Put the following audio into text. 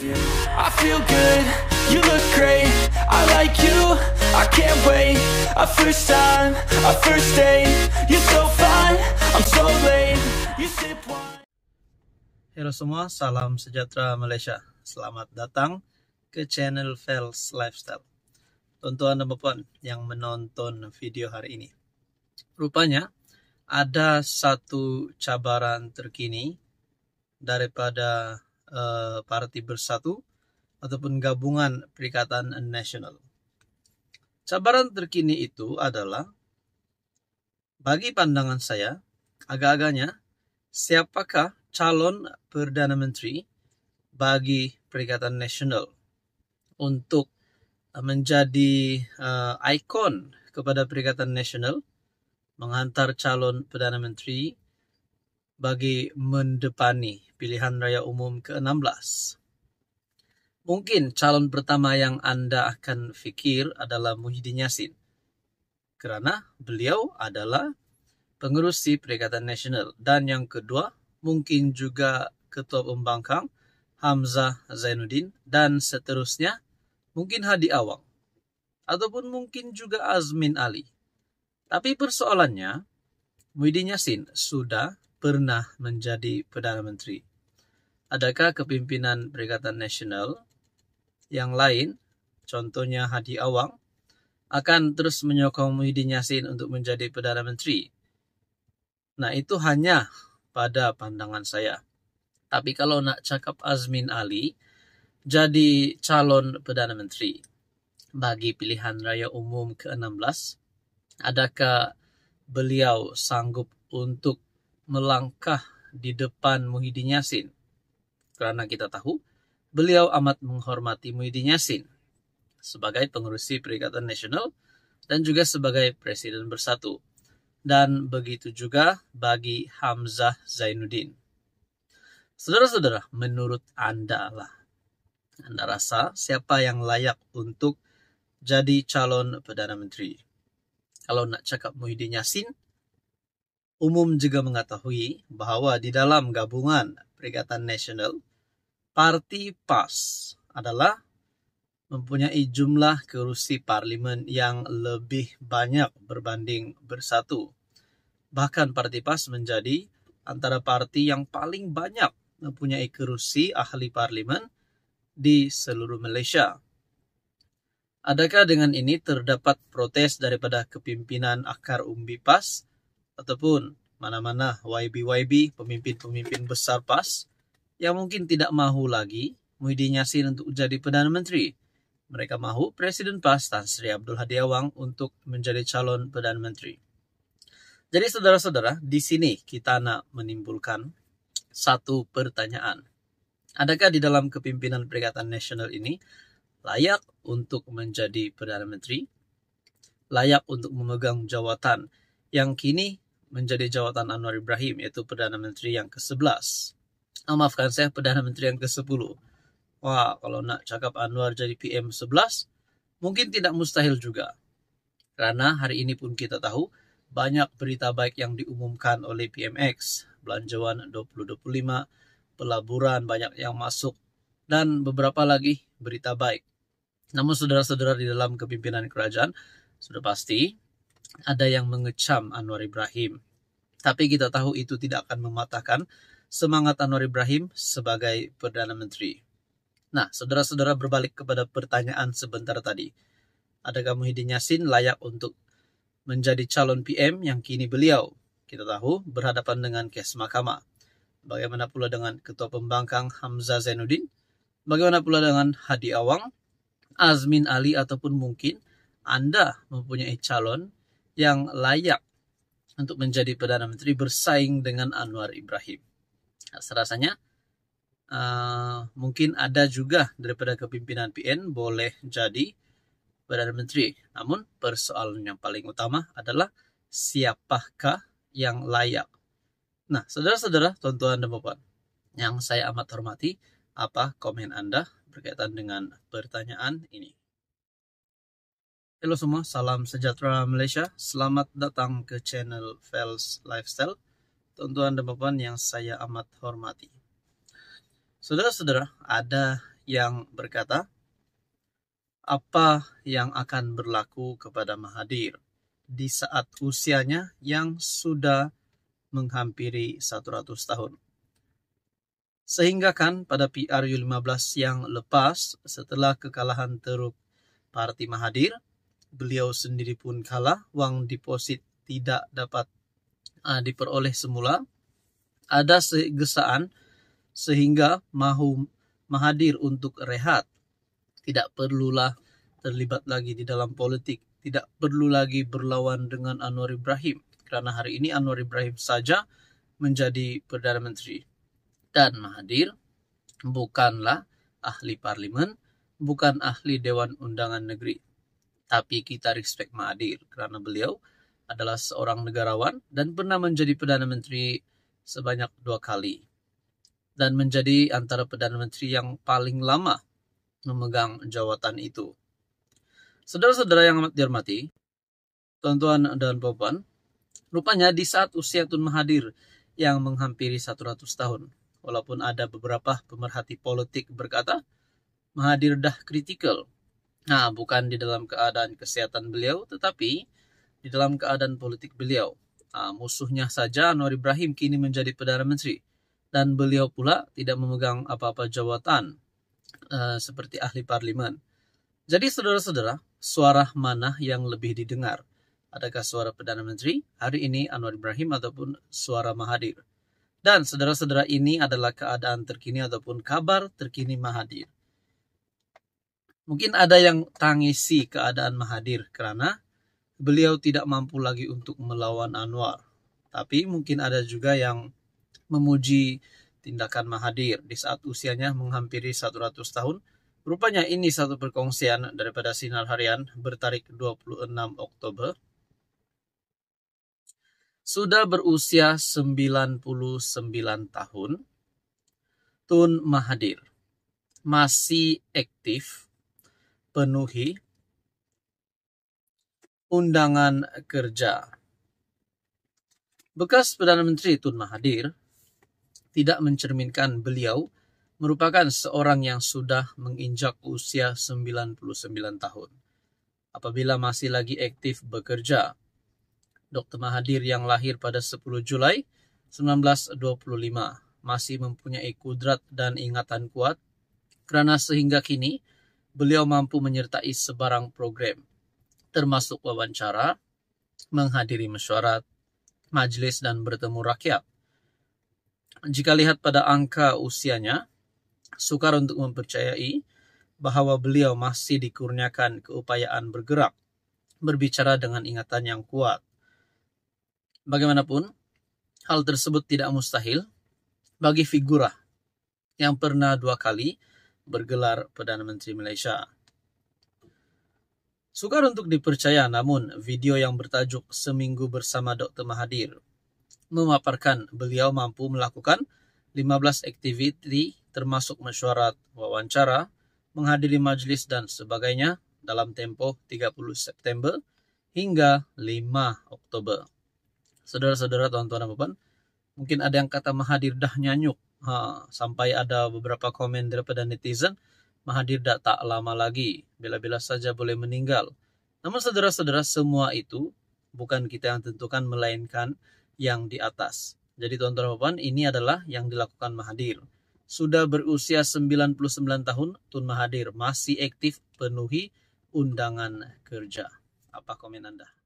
I feel good, you look great, I like you, I can't wait A first time, a first date, you're so fine, I'm so late You sip wine Halo semua, salam sejahtera Malaysia Selamat datang ke channel Fels Lifestyle Tuan-tuan dan puan yang menonton video hari ini Rupanya ada satu cabaran terkini daripada Eh, parti Bersatu ataupun gabungan Perikatan Nasional. Cabaran terkini itu adalah bagi pandangan saya, agak-agaknya siapakah calon perdana menteri bagi Perikatan Nasional untuk eh, menjadi uh, ikon kepada Perikatan Nasional, mengantar calon perdana menteri bagi mendepani pilihan raya umum ke-16. Mungkin calon pertama yang anda akan fikir adalah Muhyiddin Yassin kerana beliau adalah pengerusi Perikatan Nasional dan yang kedua mungkin juga Ketua Pembangkang Hamzah Zainuddin dan seterusnya mungkin Hadi Awang ataupun mungkin juga Azmin Ali. Tapi persoalannya Muhyiddin Yassin sudah pernah menjadi Perdana Menteri? Adakah kepimpinan Perikatan Nasional yang lain, contohnya Hadi Awang, akan terus menyokong Muhyiddin Yassin untuk menjadi Perdana Menteri? Nah itu hanya pada pandangan saya. Tapi kalau nak cakap Azmin Ali, jadi calon Perdana Menteri bagi pilihan raya umum ke-16, adakah beliau sanggup untuk melangkah di depan Muhyiddin Yassin. Karena kita tahu beliau amat menghormati Muhyiddin Yassin sebagai pengurusi Perikatan Nasional dan juga sebagai Presiden Bersatu. Dan begitu juga bagi Hamzah Zainuddin. Saudara-saudara, menurut Anda lah. Anda rasa siapa yang layak untuk jadi calon Perdana Menteri? Kalau nak cakap Muhyiddin Yassin, umum juga mengetahui bahwa di dalam gabungan Perikatan Nasional, Parti PAS adalah mempunyai jumlah kerusi parlimen yang lebih banyak berbanding bersatu. Bahkan Parti PAS menjadi antara parti yang paling banyak mempunyai kerusi ahli parlimen di seluruh Malaysia. Adakah dengan ini terdapat protes daripada kepimpinan akar umbi PAS ataupun mana-mana YB-YB pemimpin-pemimpin besar PAS yang mungkin tidak mahu lagi Muhyiddin Yassin untuk jadi Perdana Menteri. Mereka mahu Presiden PAS Tan Sri Abdul Hadi Awang untuk menjadi calon Perdana Menteri. Jadi saudara-saudara, di sini kita nak menimbulkan satu pertanyaan. Adakah di dalam kepimpinan Perikatan Nasional ini layak untuk menjadi Perdana Menteri? Layak untuk memegang jawatan yang kini menjadi jawatan Anwar Ibrahim yaitu Perdana Menteri yang ke-11. maafkan saya Perdana Menteri yang ke-10. Wah, kalau nak cakap Anwar jadi PM 11 mungkin tidak mustahil juga. Karena hari ini pun kita tahu banyak berita baik yang diumumkan oleh PMX, belanjawan 2025, pelaburan banyak yang masuk dan beberapa lagi berita baik. Namun saudara-saudara di dalam kepimpinan kerajaan sudah pasti ada yang mengecam Anwar Ibrahim. Tapi kita tahu itu tidak akan mematahkan semangat Anwar Ibrahim sebagai Perdana Menteri. Nah, saudara-saudara berbalik kepada pertanyaan sebentar tadi. Adakah Muhyiddin Yassin layak untuk menjadi calon PM yang kini beliau, kita tahu, berhadapan dengan kes mahkamah? Bagaimana pula dengan Ketua Pembangkang Hamzah Zainuddin? Bagaimana pula dengan Hadi Awang, Azmin Ali ataupun mungkin Anda mempunyai calon yang layak untuk menjadi Perdana Menteri bersaing dengan Anwar Ibrahim. Nah, serasanya uh, mungkin ada juga daripada kepimpinan PN boleh jadi Perdana Menteri. Namun persoalan yang paling utama adalah siapakah yang layak. Nah, saudara-saudara, tuan-tuan dan bapak, yang saya amat hormati, apa komen Anda berkaitan dengan pertanyaan ini? Halo semua, salam sejahtera Malaysia. Selamat datang ke channel Fels Lifestyle. Tuan-tuan dan puan yang saya amat hormati. Saudara-saudara, ada yang berkata, apa yang akan berlaku kepada Mahadir di saat usianya yang sudah menghampiri 100 tahun. Sehingga kan pada PRU 15 yang lepas setelah kekalahan teruk Parti Mahadir beliau sendiri pun kalah, uang deposit tidak dapat uh, diperoleh semula. Ada segesaan sehingga mahu mahadir untuk rehat. Tidak perlulah terlibat lagi di dalam politik, tidak perlu lagi berlawan dengan Anwar Ibrahim Kerana hari ini Anwar Ibrahim saja menjadi Perdana Menteri. Dan Mahathir bukanlah ahli parlimen, bukan ahli Dewan Undangan Negeri, tapi kita respect Mahathir karena beliau adalah seorang negarawan dan pernah menjadi Perdana Menteri sebanyak dua kali. Dan menjadi antara Perdana Menteri yang paling lama memegang jawatan itu. Saudara-saudara yang amat dihormati, tuan-tuan dan puan, rupanya di saat usia Tun Mahathir yang menghampiri 100 tahun, walaupun ada beberapa pemerhati politik berkata, Mahathir dah kritikal Nah, bukan di dalam keadaan kesehatan beliau, tetapi di dalam keadaan politik beliau. Nah, musuhnya saja Anwar Ibrahim kini menjadi Perdana Menteri dan beliau pula tidak memegang apa-apa jawatan uh, seperti ahli parlimen. Jadi saudara-saudara, suara mana yang lebih didengar? Adakah suara Perdana Menteri hari ini Anwar Ibrahim ataupun suara Mahathir? Dan saudara-saudara ini adalah keadaan terkini ataupun kabar terkini Mahathir. Mungkin ada yang tangisi keadaan Mahadir karena beliau tidak mampu lagi untuk melawan Anwar. Tapi mungkin ada juga yang memuji tindakan Mahadir di saat usianya menghampiri 100 tahun. Rupanya ini satu perkongsian daripada Sinar Harian bertarik 26 Oktober. Sudah berusia 99 tahun, Tun Mahadir masih aktif penuhi undangan kerja. Bekas Perdana Menteri Tun Mahathir tidak mencerminkan beliau merupakan seorang yang sudah menginjak usia 99 tahun. Apabila masih lagi aktif bekerja, Dr. Mahathir yang lahir pada 10 Julai 1925 masih mempunyai kudrat dan ingatan kuat karena sehingga kini beliau mampu menyertai sebarang program, termasuk wawancara, menghadiri mesyuarat, majelis, dan bertemu rakyat. Jika lihat pada angka usianya, sukar untuk mempercayai bahwa beliau masih dikurniakan keupayaan bergerak, berbicara dengan ingatan yang kuat. Bagaimanapun, hal tersebut tidak mustahil bagi figura yang pernah dua kali bergelar Perdana Menteri Malaysia. Sukar untuk dipercaya namun video yang bertajuk Seminggu Bersama Dr. Mahathir memaparkan beliau mampu melakukan 15 aktiviti termasuk mesyuarat, wawancara, menghadiri majlis dan sebagainya dalam tempo 30 September hingga 5 Oktober. Saudara-saudara, tuan-tuan dan puan, mungkin ada yang kata Mahathir dah nyanyuk ha, sampai ada beberapa komen daripada netizen Mahadir tak tak lama lagi bila-bila saja boleh meninggal namun saudara-saudara semua itu bukan kita yang tentukan melainkan yang di atas jadi tuan-tuan dan puan ini adalah yang dilakukan Mahadir. sudah berusia 99 tahun Tun Mahadir masih aktif penuhi undangan kerja apa komen Anda